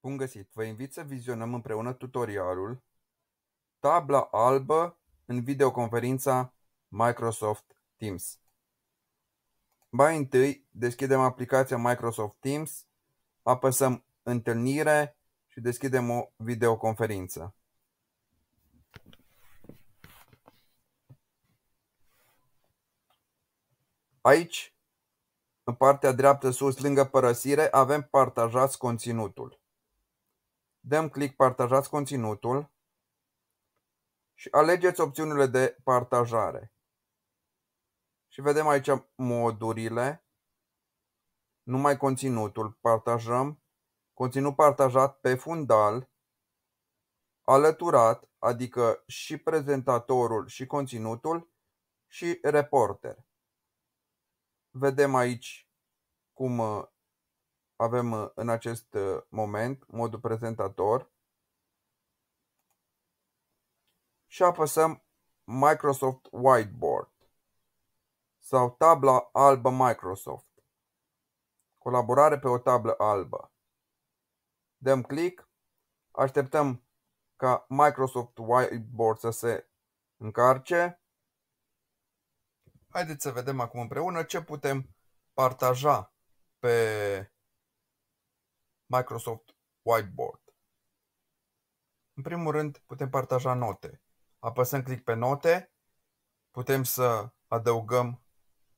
Bun găsit! Vă invit să vizionăm împreună tutorialul Tabla albă în videoconferința Microsoft Teams. Mai întâi deschidem aplicația Microsoft Teams, apăsăm Întâlnire și deschidem o videoconferință. Aici, în partea dreaptă sus, lângă părăsire, avem partajați conținutul dăm click Partajați conținutul și alegeți opțiunile de partajare. Și vedem aici modurile, numai conținutul, partajăm, conținut partajat pe fundal, alăturat, adică și prezentatorul și conținutul, și reporter. Vedem aici cum avem uh, în acest uh, moment modul prezentator și apăsăm Microsoft Whiteboard sau tabla albă Microsoft. Colaborare pe o tablă albă. Dăm click, așteptăm ca Microsoft Whiteboard să se încarce. Haideți să vedem acum împreună ce putem partaja pe Microsoft Whiteboard. În primul rând, putem partaja note. Apăsăm click pe note, putem să adăugăm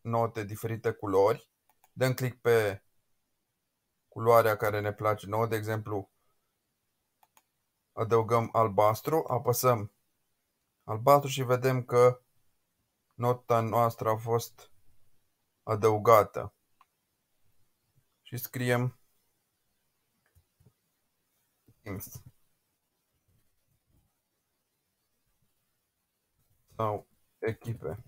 note diferite culori. Dăm click pe culoarea care ne place nouă, de exemplu, adăugăm albastru, apăsăm albastru și vedem că nota noastră a fost adăugată. Și scriem things. Sau echipe.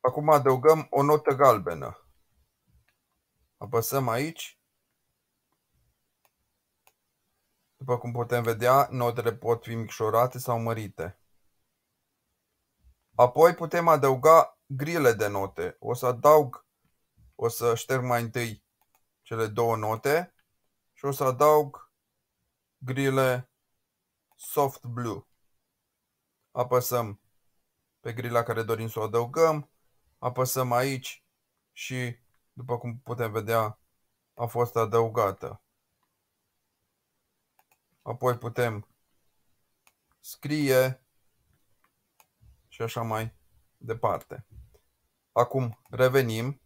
Acum adăugăm o notă galbenă. Apăsăm aici. După cum putem vedea, notele pot fi micșorate sau mărite. Apoi putem adăuga grile de note. O să adaug, o să șterg mai întâi cele două note și o să adaug grile soft blue. Apăsăm pe grila care dorim să o adăugăm, apăsăm aici și, după cum putem vedea, a fost adăugată. Apoi putem scrie și așa mai departe. Acum revenim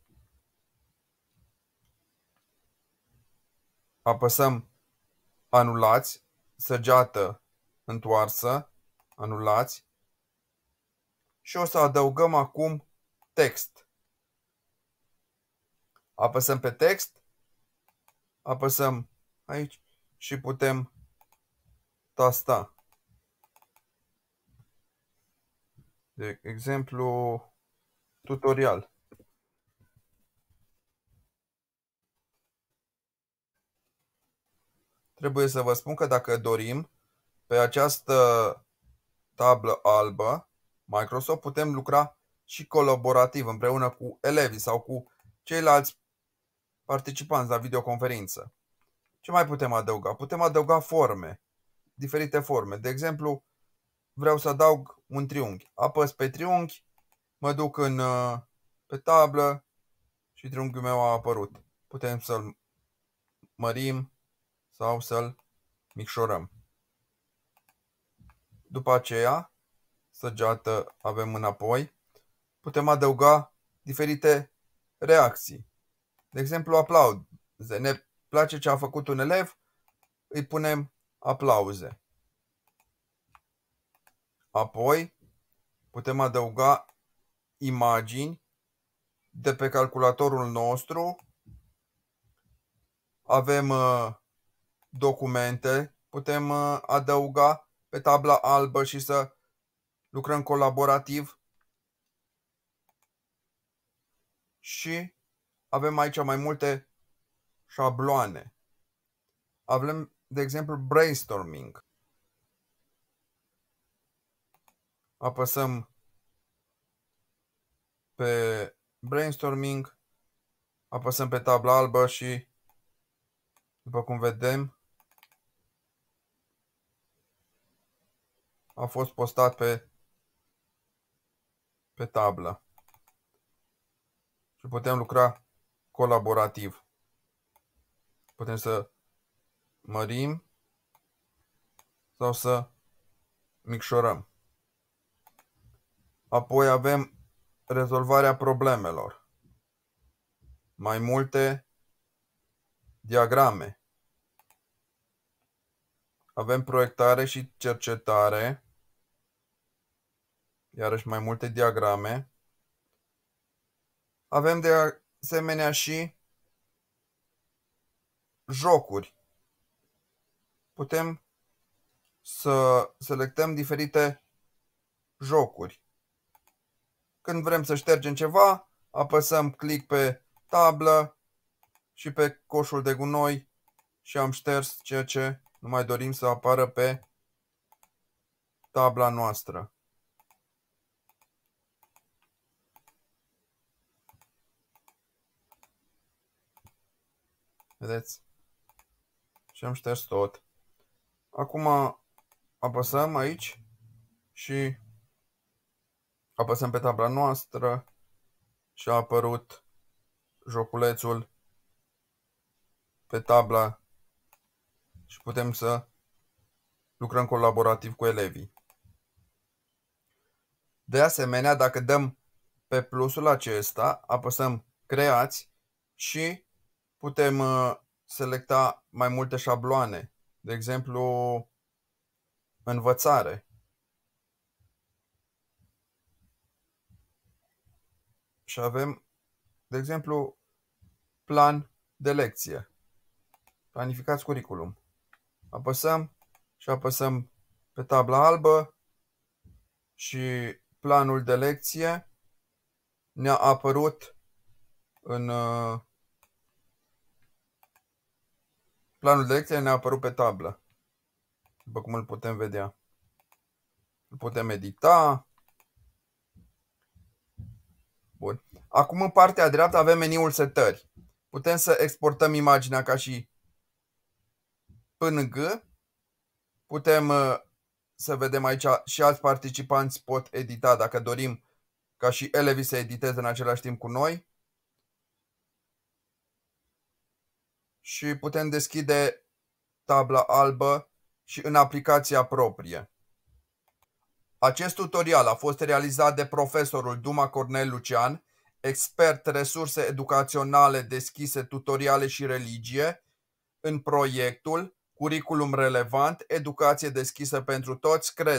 apăsăm anulați, săgeată întoarsă, anulați și o să adăugăm acum text. Apăsăm pe text, apăsăm aici și putem tasta. De exemplu, tutorial. trebuie să vă spun că dacă dorim, pe această tablă albă Microsoft putem lucra și colaborativ împreună cu elevii sau cu ceilalți participanți la videoconferință. Ce mai putem adăuga? Putem adăuga forme, diferite forme. De exemplu, vreau să adaug un triunghi. Apăs pe triunghi, mă duc în, uh, pe tablă și triunghiul meu a apărut. Putem să-l mărim, sau să-l micșorăm. După aceea, săgeată avem înapoi, putem adăuga diferite reacții. De exemplu, aplauze. Ne place ce a făcut un elev, îi punem aplauze. Apoi, putem adăuga imagini de pe calculatorul nostru. Avem uh, documente putem uh, adăuga pe tabla albă și să lucrăm colaborativ. Și avem aici mai multe șabloane. Avem, de exemplu, brainstorming. Apăsăm pe brainstorming, apăsăm pe tabla albă și, după cum vedem, a fost postat pe, pe tablă. Și putem lucra colaborativ. Putem să mărim sau să micșorăm. Apoi avem rezolvarea problemelor. Mai multe diagrame. Avem proiectare și cercetare iarăși mai multe diagrame. Avem de asemenea și jocuri. Putem să selectăm diferite jocuri. Când vrem să ștergem ceva, apăsăm click pe tablă și pe coșul de gunoi și am șters ceea ce nu mai dorim să apară pe tabla noastră. Vedeți? Și am șters tot. Acum apăsăm aici și apăsăm pe tabla noastră și a apărut joculețul pe tabla și putem să lucrăm colaborativ cu elevii. De asemenea, dacă dăm pe plusul acesta, apăsăm creați și putem uh, selecta mai multe șabloane, de exemplu, învățare. Și avem, de exemplu, plan de lecție. Planificați curriculum. Apăsăm și apăsăm pe tabla albă și planul de lecție ne-a apărut în uh, Planul de lecție ne-a apărut pe tablă, după cum îl putem vedea. Îl putem edita. Bun. Acum în partea dreaptă avem meniul setări. Putem să exportăm imaginea ca și PNG. Putem uh, să vedem aici și alți participanți pot edita dacă dorim ca și elevii să editeze în același timp cu noi. și putem deschide tabla albă și în aplicația proprie. Acest tutorial a fost realizat de profesorul Duma Cornel Lucian, expert resurse educaționale deschise tutoriale și religie, în proiectul Curriculum relevant, educație deschisă pentru toți, cred.